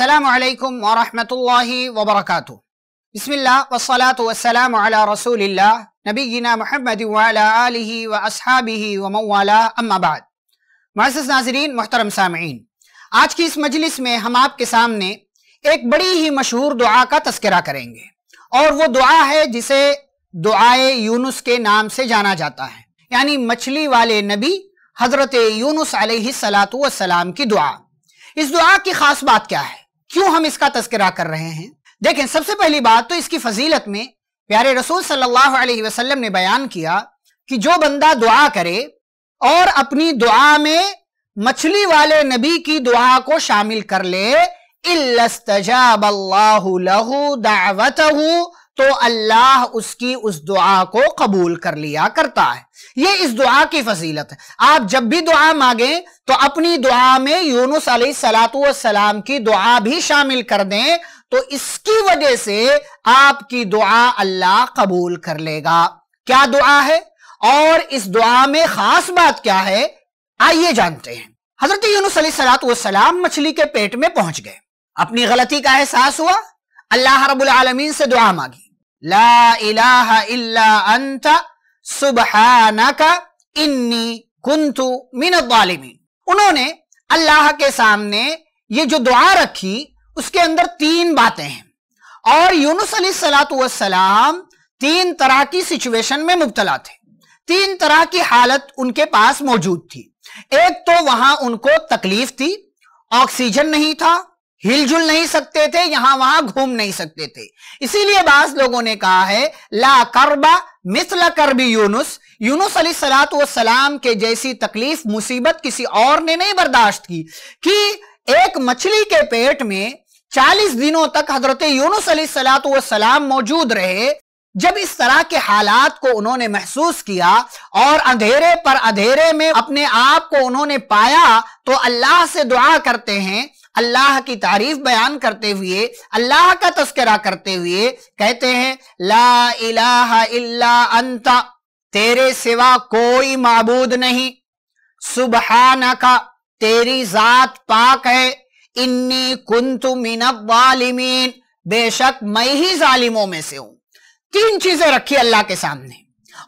असलकम वरहमल वबरक बसलाम रसूल नबीना महमद व असहाबी वमवाला अम्माबाद मज़ नाजरीन मोहतरम सामीन आज की इस मजलिस में हम आपके सामने एक बड़ी ही मशहूर दुआ का तस्करा करेंगे और वो दुआ है जिसे दुआए यूनुस के नाम से जाना जाता है यानी मछली वाले नबी हज़रत यूनुस सलात वसलाम की दुआ इस दुआ की खास बात क्या है क्यों हम इसका तस्करा कर रहे हैं देखें सबसे पहली बात तो इसकी फजीलत में प्यारे रसूल सल्लल्लाहु अलैहि वसल्लम ने बयान किया कि जो बंदा दुआ करे और अपनी दुआ में मछली वाले नबी की दुआ को शामिल कर ले इल्लस्तजाबल्लाहु लहू दावतहू तो अल्लाह उसकी उस दुआ को कबूल कर लिया करता है ये इस दुआ की फजीलत है आप जब भी दुआ मांगे तो अपनी दुआ में यूनुस सलाम की दुआ भी शामिल कर दें तो इसकी वजह से आपकी दुआ अल्लाह कबूल कर लेगा क्या दुआ है और इस दुआ में खास बात क्या है आइए जानते हैं हजरत यूनुस सलाम मछली के पेट में पहुंच गए अपनी गलती का एहसास हुआ अल्लाह रब्बुल आलमीन से दुआ मांगी ला इलाहा इल्ला अंत सुबहानक इन्नी कुंतु मिन वालिमीन उन्होंने अल्लाह के सामने ये जो दुआ रखी उसके अंदर तीन बातें हैं और यूनुस अली सलाम तीन तरह की सिचुएशन में मुबतला थे तीन तरह की हालत उनके पास मौजूद थी एक तो वहां उनको तकलीफ थी ऑक्सीजन नहीं था हिलजुल नहीं सकते थे यहां वहां घूम नहीं सकते थे इसीलिए बास लोगों ने कहा है ला करबा मिसल करबी यूनुस यूनुस अली सलात सलाम के जैसी तकलीफ मुसीबत किसी और ने नहीं बर्दाश्त की कि एक मछली के पेट में चालीस दिनों तक हजरत यूनुस अली सलात सलाम मौजूद रहे जब इस तरह के हालात को उन्होंने महसूस किया और अंधेरे पर अंधेरे में अपने आप को उन्होंने पाया तो अल्लाह से दुआ करते हैं अल्लाह की तारीफ बयान करते हुए अल्लाह का तस्करा करते हुए कहते हैं ला इलाहा इल्ला अंता तेरे सिवा कोई माबूद नहीं सुबहाना का तेरी जात पाक है इन्नी कुंतु मिनब वालिमीन बेशक मैं ही जालिमों में से हूं तीन चीजें रखी अल्लाह के सामने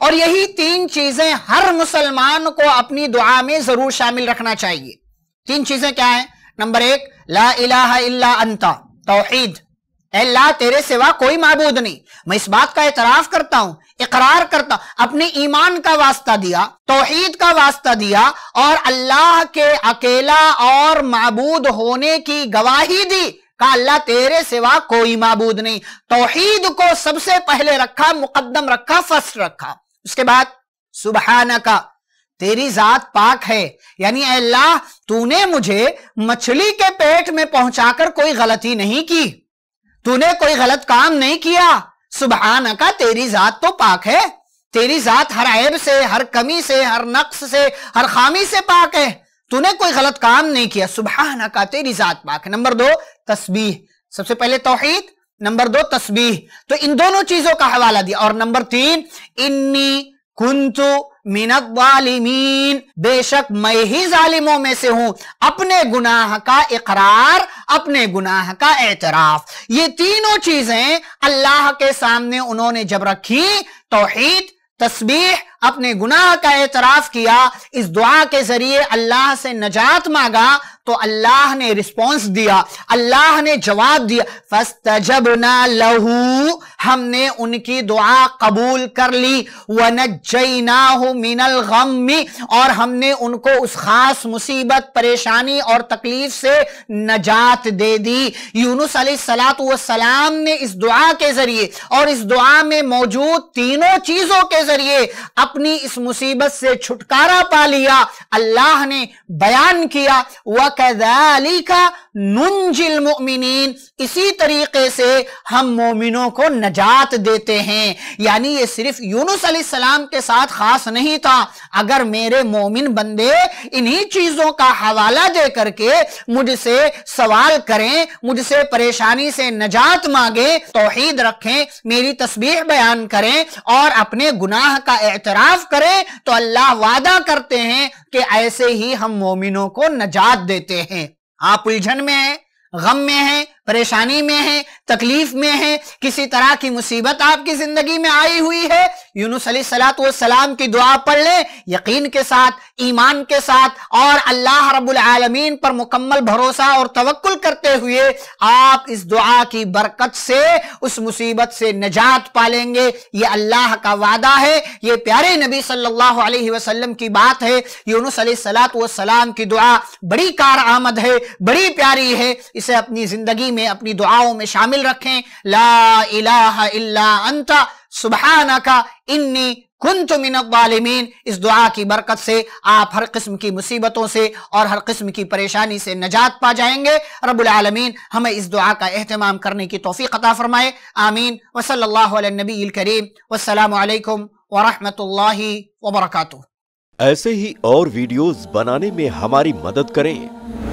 और यही तीन चीजें हर मुसलमान को अपनी दुआ में जरूर शामिल रखना चाहिए तीन चीजें क्या है नंबर एक ला इलाहा इल्ला अंता तोहीद ला तेरे सिवा कोई मबूद नहीं मैं इस बात का एतराफ करता हूं इकरार करता अपने ईमान का वास्ता दिया तोहीद का वास्ता दिया और अल्लाह के अकेला और मबूद होने की गवाही दी का अल्लाह तेरे सिवा कोई मबूद नहीं तोहीद को सबसे पहले रखा मुकदम रखा फर्स्ट रखा उसके बाद सुबहाना का तेरी जात पाक है यानी अल्लाह तूने मुझे मछली के पेट में पहुंचाकर कोई गलती नहीं की तूने कोई गलत काम नहीं किया सुबह का तेरी जात तो पाक है तेरी जात हर ऐब से हर कमी से हर नक्स से हर खामी से पाक है तूने कोई गलत काम नहीं किया सुबह का तेरी जात पाक है नंबर दो तस्बी सबसे पहले तोहहीद नंबर दो तस्बी तो इन दोनों चीजों का हवाला दिया और नंबर तीन इन्नी कुंतु मिनतालिमीन बेशक मैं ही जालिमों में से हूं अपने गुनाह का इकरार अपने गुनाह का एतराफ ये तीनों चीजें अल्लाह के सामने उन्होंने जब रखी तोहहीद तस्बीह अपने गुनाह का एतराफ किया इस दुआ के जरिए अल्लाह से नजात मांगा तो अल्लाह ने रिस्पॉन्स दिया अल्लाह ने जवाब दिया फस्तजबना लहू हमने उनकी दुआ कबूल कर ली वनजना मिनल गमी और हमने उनको उस खास मुसीबत परेशानी और तकलीफ से नजात दे दी यूनुस सलाम ने इस दुआ के जरिए और इस दुआ में मौजूद तीनों चीजों के जरिए अपनी इस मुसीबत से छुटकारा पा लिया अल्लाह ने बयान किया वह नुंजिल इसी तरीके से हम मोमिनों को नजात देते हैं यानी ये सिर्फ यूनुस सलाम के साथ खास नहीं था अगर मेरे मोमिन बंदे इन्हीं चीजों का हवाला दे करके मुझसे सवाल करें मुझसे परेशानी से नजात मांगे तोहीद रखें मेरी तस्वीर बयान करें और अपने गुनाह का एतराफ करें तो अल्लाह वादा करते हैं कि ऐसे ही हम मोमिनों को नजात देते देते हैं आप उलझन में हैं गम में हैं परेशानी में है तकलीफ में है किसी तरह की मुसीबत आपकी जिंदगी में आई हुई है यूनुस सलाम की दुआ पढ़ लें यकीन के साथ ईमान के साथ और अल्लाह रब्बुल आलमीन पर मुकम्मल भरोसा और तवक्ल करते हुए आप इस दुआ की बरकत से उस मुसीबत से निजात पालेंगे ये अल्लाह का वादा है ये प्यारे नबी सल्लल्लाहु अलैहि वसल्लम की बात है यूनुस सलाम की दुआ बड़ी कार आमद है बड़ी प्यारी है इसे अपनी जिंदगी में अपनी दुआओं में शामिल रखें ला इलाहा इल्ला अंता सुबहाना का इन्नी कुंत मिनवालमीन इस दुआ की बरकत से आप हर किस्म की मुसीबतों से और हर किस्म की परेशानी से नजात पा जाएंगे रबालमीन हमें इस दुआ का अहतमाम करने की तोफ़ी अता फ़रमाए आमीन वसल्ला नबी करीम वालकम वरहमल वबरक ऐसे ही और वीडियोस बनाने में हमारी मदद करें